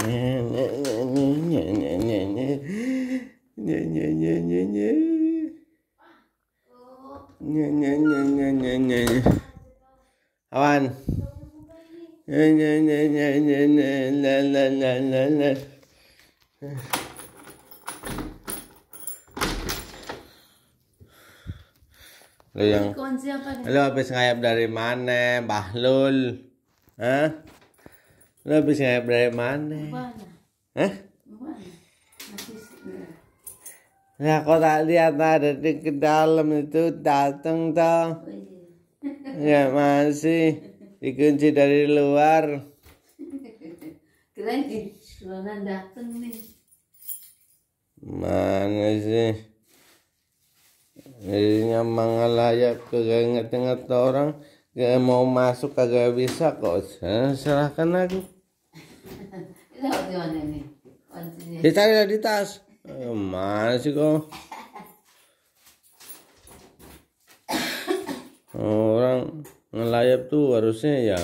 Awan. Lo yang Lo habis ngayap dari mana, Bahlul? Hah? Lu habis dari mana? Mana? Hah? Mana? kok tak lihat ada di ke dalam itu datang tau. Oh, iya. Ya masih dikunci dari luar. Keren Lona datang nih. Mana sih? Jadinya mangalayak ke tengah-tengah orang gak mau masuk kagak bisa kok. eh, serahkan lagi lihat di tas eh, mana sih kok? orang ngelayap tuh harusnya ya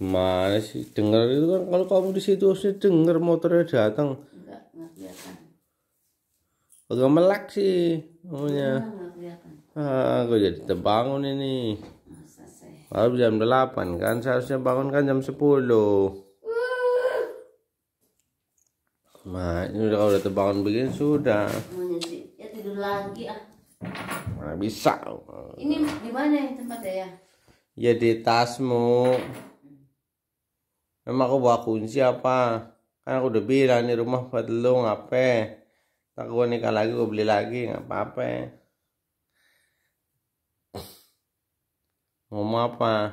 Mana sih denger itu kan kalau kamu di situ harusnya denger motornya datang. Enggak, enggak kelihatan. Agak melak sih, maunya. Enggak, Ah, gue jadi terbangun ini. Baru jam 8 kan seharusnya bangun kan jam 10. Nah, ini udah kalau udah terbangun begini sudah. Ya tidur lagi ah. Mana bisa. Ini di mana ya tempatnya ya? Ya di tasmu. Emang aku bawa kunci apa? Kan aku udah bilang ini rumah buat lu ngapain. Tak gue nikah lagi gue beli lagi gak apa-apa. Ngomong apa?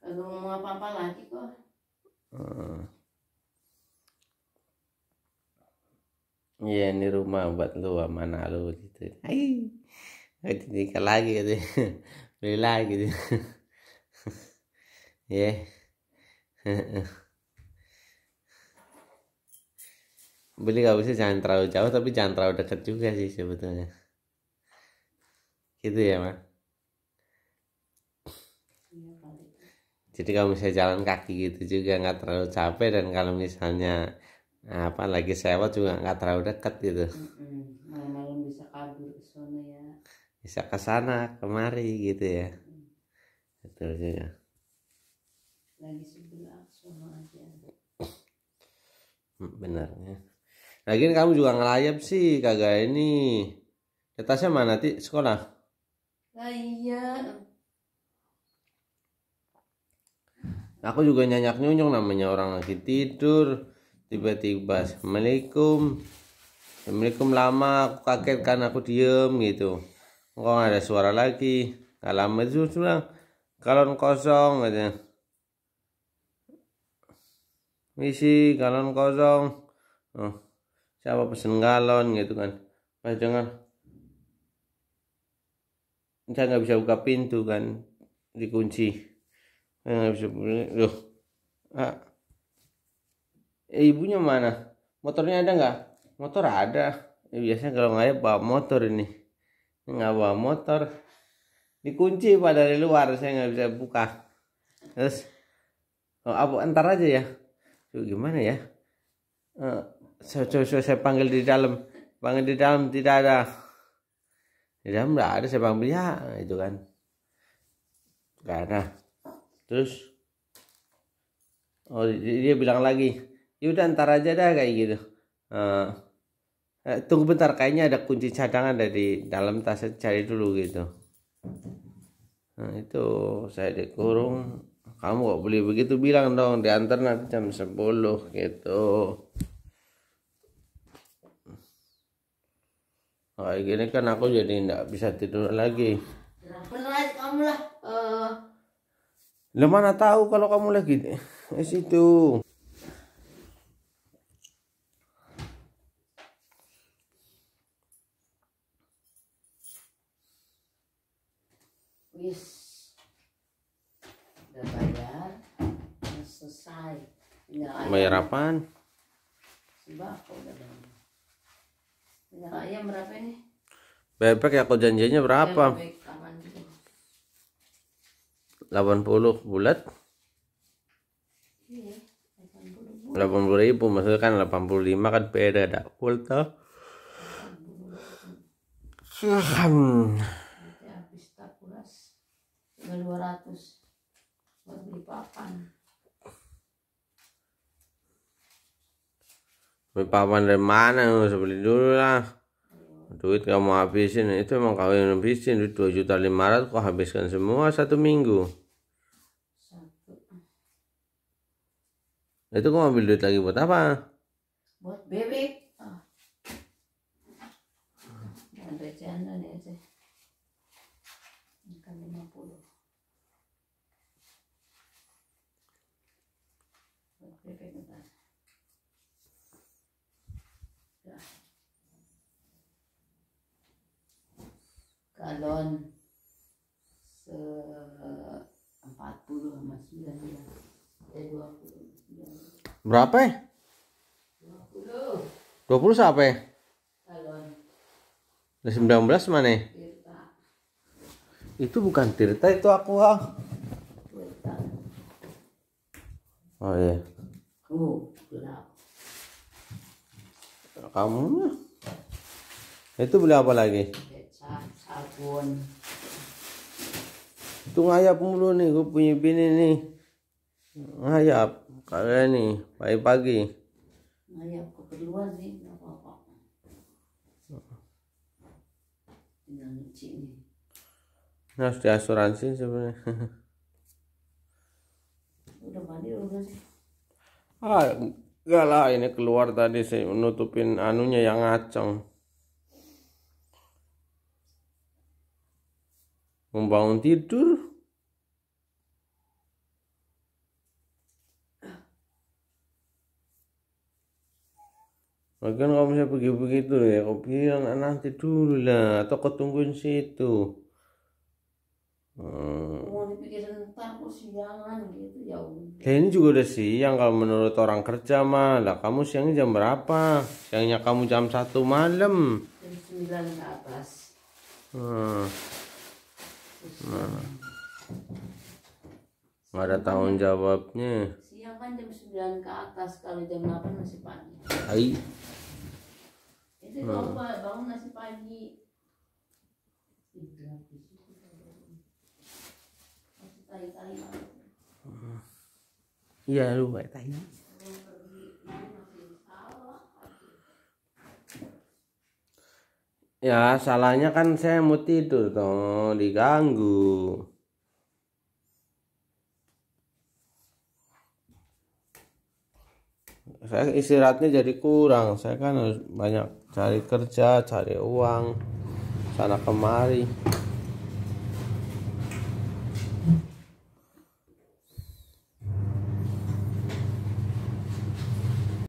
Kalau ngomong apa-apa lagi kok. Hmm. Iya ini rumah buat lu mana lu gitu. Hai, nikah lagi gitu, beli lagi gitu. Ya. Beli kalau bisa jangan terlalu jauh tapi jangan terlalu dekat juga sih sebetulnya gitu ya mah iya, jadi kamu bisa jalan kaki gitu juga nggak terlalu capek dan kalau misalnya apa lagi sewa juga nggak terlalu deket gitu malam-malam bisa kabur ke sana ya bisa ke sana kemari gitu ya betul juga lagi sebelah sama aja mm, ya. lagian kamu juga ngelayap sih kagak ini kertasnya mana nanti sekolah Ah, iya aku juga nyanyak nyunyung namanya orang lagi tidur tiba-tiba assalamualaikum assalamualaikum lama aku kaget kan aku diem gitu kok gak ada suara lagi gak lama itu bilang kosong katanya misi kalon kosong oh, siapa pesen galon gitu kan pas dengar saya nggak bisa buka pintu kan dikunci nggak bisa loh ah. Eh, ibunya mana motornya ada nggak motor ada eh, biasanya kalau nggak ya bawa motor ini nggak bawa motor dikunci pak dari luar saya nggak bisa buka terus oh, apa entar aja ya tuh gimana ya uh, saya, saya, saya panggil di dalam panggil di dalam tidak ada ya kan, nggak ada sepak ya nah, itu kan nggak ada terus oh dia bilang lagi yaudah ntar aja dah kayak gitu uh, tunggu bentar kayaknya ada kunci cadangan dari dalam tas cari dulu gitu nah itu saya dikurung kamu kok beli begitu bilang dong diantar nanti jam 10 gitu Kayak gini kan aku jadi nggak bisa tidur lagi. menurut kamu lah. Uh... mana tahu kalau kamu lagi di situ. Wis. Udah bayar. Udah selesai. Bayar apaan? Sembako udah bayar ayam berapa ini? Bebek ya kau janjinya berapa? Bebek 80 bulat. Iya. 80 ribu maksudnya kan 85 kan beda ada dak kulta kan habis tak 200 buat beli papan papan dari mana oh, sebeli dulu lah duit kamu habisin itu emang kau yang habisin duit dua juta lima ratus kau habiskan semua satu minggu satu. itu kau ambil duit lagi buat apa buat bebek oh. Buat bebek galon se 40 sama 9 ya. Eh 20. Berapa ya? 20. 20 siapa ya? Galon. 19 mana Tirta. Itu bukan Tirta, itu aku, ah Oh iya. Kamu Itu beli apa lagi? pun itu ngayap mulu nih gue punya bini nih ngayap kalian nih pagi-pagi ngayap ke keluar nih nggak apa-apa tinggal nyuci nih harus diasuransi sebenarnya udah mandi udah sih ah enggak lah ini keluar tadi sih nutupin anunya yang ngaceng membangun tidur mungkin kalau misalnya pergi begitu ya, kau bilang nanti dulu lah, atau kau tungguin situ. Hmm. Mau gitu, ya ini juga udah siang kalau menurut orang kerja mah. Lah kamu siangnya jam berapa? Siangnya kamu jam satu malam. Jam sembilan ke atas. Hmm. Nah. ada tahun jawabnya. Siang kan jam 9 ke atas, kalau jam 8 masih pagi. Hai. Itu nah. bangun masih pagi. Iya, lu baik tanya. ya salahnya kan saya mau tidur toh diganggu saya istirahatnya jadi kurang saya kan harus banyak cari kerja cari uang sana kemari